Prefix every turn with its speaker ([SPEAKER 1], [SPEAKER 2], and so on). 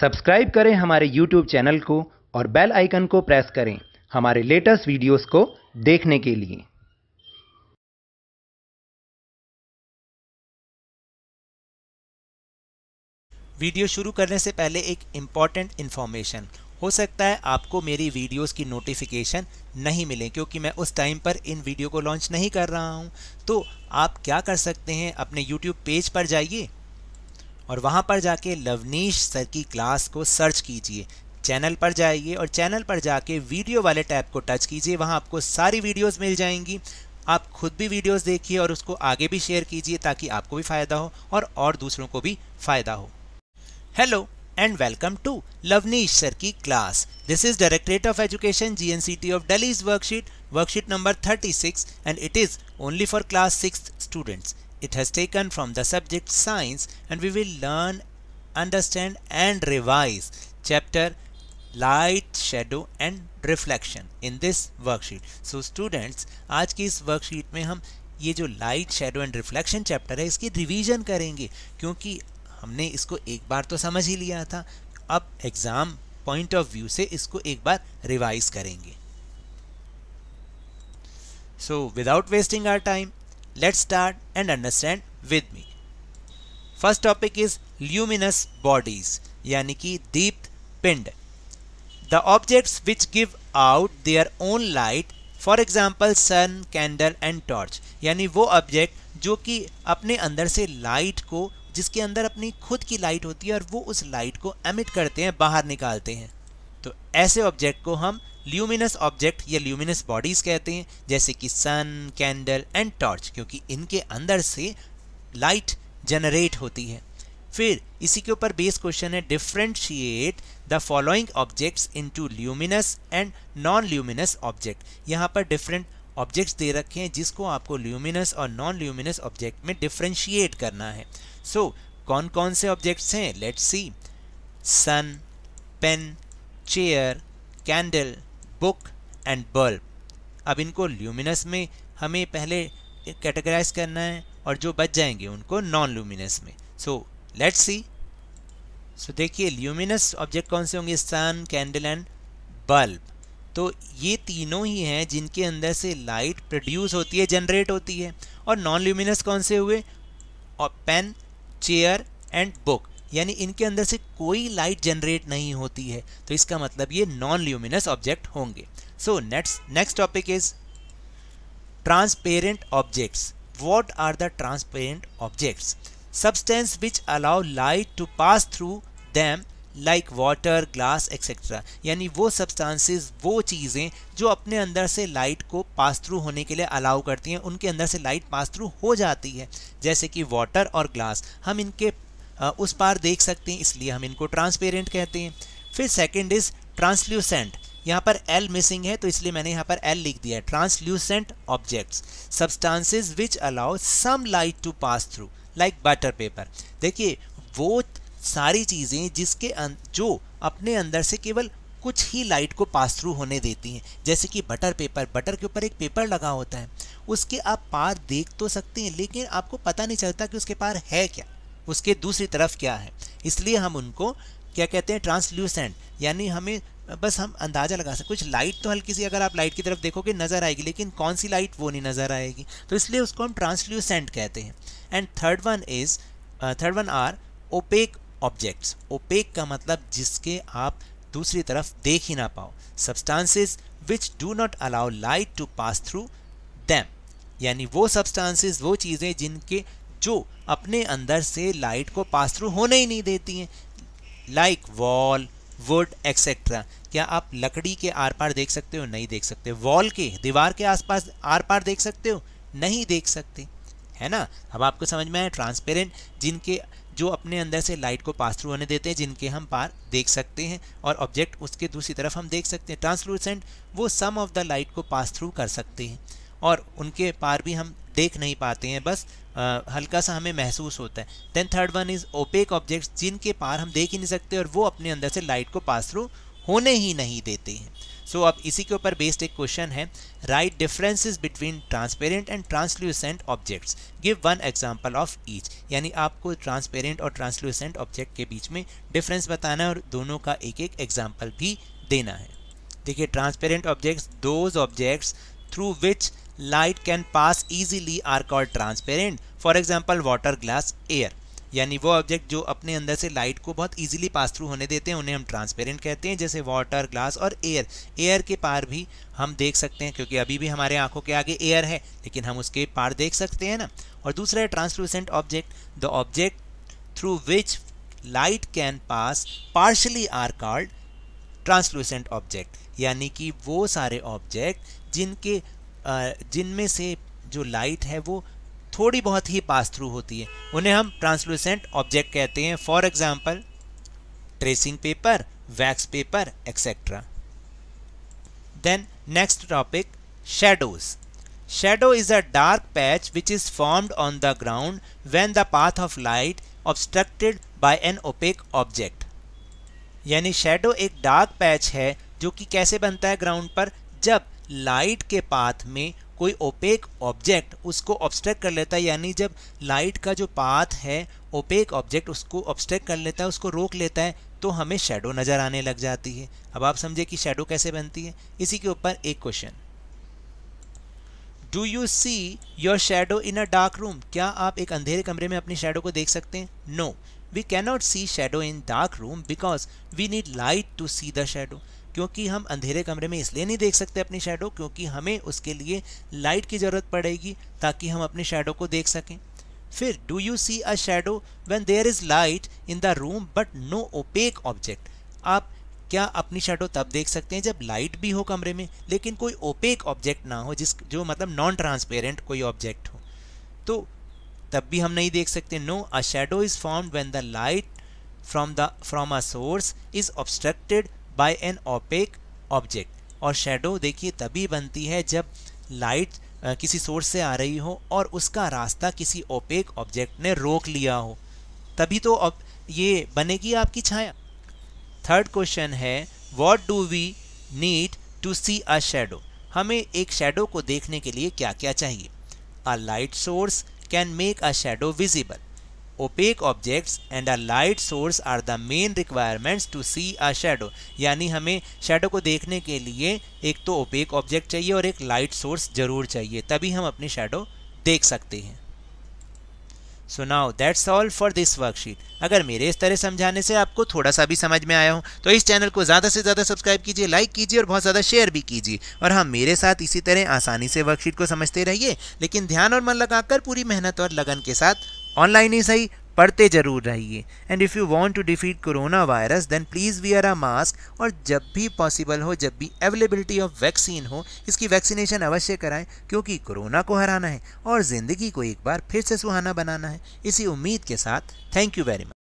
[SPEAKER 1] Subscribe करें हमारे YouTube channel को और बेल आइकन को प्रेस करें हमारे लेटेस्ट वीडियोस को देखने के लिए वीडियो शुरू करने से पहले एक इम्पॉर्टेंट इन्फॉर्मेशन हो सकता है आपको मेरी वीडियोस की नोटिफिकेशन नहीं मिले क्योंकि मैं उस टाइम पर इन वीडियो को लॉन्च नहीं कर रहा हूं तो आप क्या कर सकते हैं अपने यूट्यूब पेज पर जाइए और वहाँ पर जाके लवनीश सर की क्लास को सर्च कीजिए चैनल पर जाइए और चैनल पर जाके वीडियो वाले टैब को टच कीजिए वहाँ आपको सारी वीडियोस मिल जाएंगी आप खुद भी वीडियोस देखिए और उसको आगे भी शेयर कीजिए ताकि आपको भी फ़ायदा हो और और दूसरों को भी फ़ायदा हो hello and welcome to Lavneesh sir की class this is directorate of education G N C T of Delhi's worksheet worksheet number thirty six and it is only for class six students it has taken from the subject science and we will learn, understand and revise chapter light shadow and reflection in this worksheet so students आज की इस worksheet में हम ये जो light shadow and reflection chapter है इसकी revision करेंगे क्योंकि हमने इसको एक बार तो समझ ही लिया था अब एग्ज़ाम पॉइंट ऑफ व्यू से इसको एक बार रिवाइज करेंगे so without wasting our time Let's start and understand with me. First topic is luminous bodies यानी कि दीप्त पिंड the objects which give out their own light for example sun candle and torch यानी वो object जो कि अपने अंदर से लाइट को जिसके अंदर अपनी खुद की लाइट होती है और वो उस लाइट को एमिट करते हैं बाहर निकालते हैं तो ऐसे ऑब्जेक्ट को हम ल्यूमिनस ऑब्जेक्ट या ल्यूमिनस बॉडीज कहते हैं जैसे कि सन कैंडल एंड टॉर्च क्योंकि इनके अंदर से लाइट जनरेट होती है फिर इसी के ऊपर बेस क्वेश्चन है differentiate the following objects into luminous and non luminous object यहाँ पर डिफरेंट ऑब्जेक्ट्स दे रखे हैं जिसको आपको ल्यूमिनस और नॉन ल्यूमिनस ऑब्जेक्ट में डिफ्रेंशिएट करना है सो so, कौन कौन से ऑब्जेक्ट्स हैं let's see sun pen chair candle book and bulb अब इनको ल्यूमिनस में हमें पहले कैटेगराइज करना है और जो बच जाएंगे उनको नॉन ल्यूमिनस में सो लेट्स सी सो देखिए ल्यूमिनस ऑब्जेक्ट कौन से होंगे सन कैंडल एंड बल्ब तो ये तीनों ही हैं जिनके अंदर से लाइट प्रोड्यूस होती है जनरेट होती है और नॉन ल्यूमिनस कौन से हुए और पेन चेयर एंड बुक यानी इनके अंदर से कोई लाइट जनरेट नहीं होती है तो इसका मतलब ये नॉन ल्यूमिनस ऑब्जेक्ट होंगे so next next topic is transparent objects what are the transparent objects substance which allow light to pass through them like water glass etcetera यानी वो substances वो चीज़ें जो अपने अंदर से लाइट को पास थ्रू होने के लिए अलाउ करती हैं उनके अंदर से लाइट पास थ्रू हो जाती है जैसे कि वाटर और ग्लास हम इनके उस पार देख सकते हैं इसलिए हम इनको ट्रांसपेरेंट कहते हैं फिर सेकेंड इज ट्रांसल्यूसेंट यहाँ पर एल मिसिंग है तो इसलिए मैंने यहाँ पर एल लिख दिया है translucent objects substances which allow some light to pass through like butter paper देखिए वो सारी चीज़ें जिसके अं-, जो अपने अंदर से केवल कुछ ही लाइट को पास थ्रू होने देती हैं जैसे कि बटर पेपर बटर के ऊपर एक पेपर लगा होता है उसके आप पार देख तो सकते हैं लेकिन आपको पता नहीं चलता कि उसके पार है क्या उसके दूसरी तरफ क्या है इसलिए हम उनको क्या कहते हैं ट्रांसल्यूसेंट यानी हमें बस हम अंदाज़ा लगा सकते कुछ लाइट तो हल्की सी अगर आप लाइट की तरफ देखोगे नज़र आएगी लेकिन कौन सी लाइट वो नहीं नज़र आएगी तो इसलिए उसको हम ट्रांसल्यूसेंट कहते हैं and third one is third one are opaque objects opaque का मतलब जिसके आप दूसरी तरफ देख ही ना पाओ substances which do not allow light to pass through them यानी वो सब्सटांसिस वो चीज़ें जिनके जो अपने अंदर से लाइट को पास थ्रू होने ही नहीं देती हैं लाइक वॉल वुड एक्सेट्रा क्या आप लकड़ी के आर पार देख सकते हो नहीं देख सकते वॉल के दीवार के आसपास आर पार देख सकते हो नहीं देख सकते है ना अब आपको समझ में आया ट्रांसपेरेंट जिनके जो अपने अंदर से लाइट को पास थ्रू होने देते हैं जिनके हम पार देख सकते हैं और ऑब्जेक्ट उसके दूसरी तरफ हम देख सकते हैं ट्रांसलूसेंट वो सम ऑफ द लाइट को पास थ्रू कर सकते हैं और उनके पार भी हम देख नहीं पाते हैं बस आ, हल्का सा हमें महसूस होता है then third one is opaque objects जिनके पार हम देख ही नहीं सकते और वो अपने अंदर से लाइट को पास थ्रू होने ही नहीं देते हैं सो so, अब इसी के ऊपर बेस्ड एक क्वेश्चन है right differences between transparent and translucent objects give one example of each यानी आपको ट्रांसपेरेंट और ट्रांसल्यूसेंट ऑब्जेक्ट के बीच में डिफरेंस बताना है और दोनों का एक एक एग्जाम्पल भी देना है देखिए transparent objects those objects through which light can pass easily are called transparent for example water glass air यानी वो ऑब्जेक्ट जो अपने अंदर से लाइट को बहुत इजीली पास थ्रू होने देते हैं उन्हें हम ट्रांसपेरेंट कहते हैं जैसे वाटर ग्लास और एयर एयर के पार भी हम देख सकते हैं क्योंकि अभी भी हमारे आंखों के आगे एयर है लेकिन हम उसके पार देख सकते हैं ना और दूसरा है translucent object the object through which light can pass partially are called translucent object यानी कि वो सारे ऑब्जेक्ट जिनके जिनमें से जो लाइट है वो थोड़ी बहुत ही पास थ्रू होती है उन्हें हम ट्रांसलूसेंट ऑब्जेक्ट कहते हैं for example tracing paper wax paper etcetera then next topic shadows shadow is a dark patch which is formed on the ground when the path of light obstructed by an opaque object यानी shadow एक dark patch है जो कि कैसे बनता है ground पर जब लाइट के पाथ में कोई ओपेक ऑब्जेक्ट उसको ऑब्स्ट्रैक्ट कर लेता है यानी जब लाइट का जो पाथ है ओपेक ऑब्जेक्ट उसको ऑब्स्ट्रैक्ट कर लेता है उसको रोक लेता है तो हमें शेडो नज़र आने लग जाती है अब आप समझे कि शेडो कैसे बनती है इसी के ऊपर एक question do you see your shadow in a dark room क्या आप एक अंधेरे कमरे में अपनी शेडो को देख सकते हैं no we cannot see shadow in dark room because we need light to see the shadow क्योंकि हम अंधेरे कमरे में इसलिए नहीं देख सकते अपनी शेडो क्योंकि हमें उसके लिए लाइट की ज़रूरत पड़ेगी ताकि हम अपने शेडो को देख सकें फिर do you see a shadow when there is light in the room but no opaque object आप क्या अपनी शेडो तब देख सकते हैं जब लाइट भी हो कमरे में लेकिन कोई ओपेक ऑब्जेक्ट ना हो जिस जो मतलब नॉन ट्रांसपेरेंट कोई ऑब्जेक्ट हो तो तब भी हम नहीं देख सकते no a shadow is form when the light from the from a source is obstructed by an opaque object और शेडो देखिए तभी बनती है जब लाइट किसी सोर्स से आ रही हो और उसका रास्ता किसी ओपेक ऑब्जेक्ट ने रोक लिया हो तभी तो अब ये बनेगी आपकी छाया थर्ड क्वेश्चन है what do we need to see a shadow हमें एक शेडो को देखने के लिए क्या क्या चाहिए a light source can make a shadow visible opaque objects and a light source are the main requirements to see a shadow यानी हमें शेडो को देखने के लिए एक तो ओपेक ऑब्जेक्ट चाहिए और एक लाइट सोर्स ज़रूर चाहिए तभी हम अपनी शेडो देख सकते हैं so now that's all for this worksheet अगर मेरे इस तरह समझाने से आपको थोड़ा सा भी समझ में आया हो तो इस चैनल को ज़्यादा से ज़्यादा सब्सक्राइब कीजिए लाइक कीजिए और बहुत ज़्यादा शेयर भी कीजिए और हाँ मेरे साथ इसी तरह आसानी से वर्कशीट को समझते रहिए लेकिन ध्यान और मन लगाकर पूरी मेहनत और लगन के साथ ऑनलाइन ही सही पढ़ते जरूर रहिए and if you want to defeat corona virus then please wear a mask और जब भी पॉसिबल हो जब भी अवेलेबिलिटी ऑफ वैक्सीन हो इसकी वैक्सीनेशन अवश्य कराएं क्योंकि कोरोना को हराना है और ज़िंदगी को एक बार फिर से सुहाना बनाना है इसी उम्मीद के साथ थैंक यू वेरी मच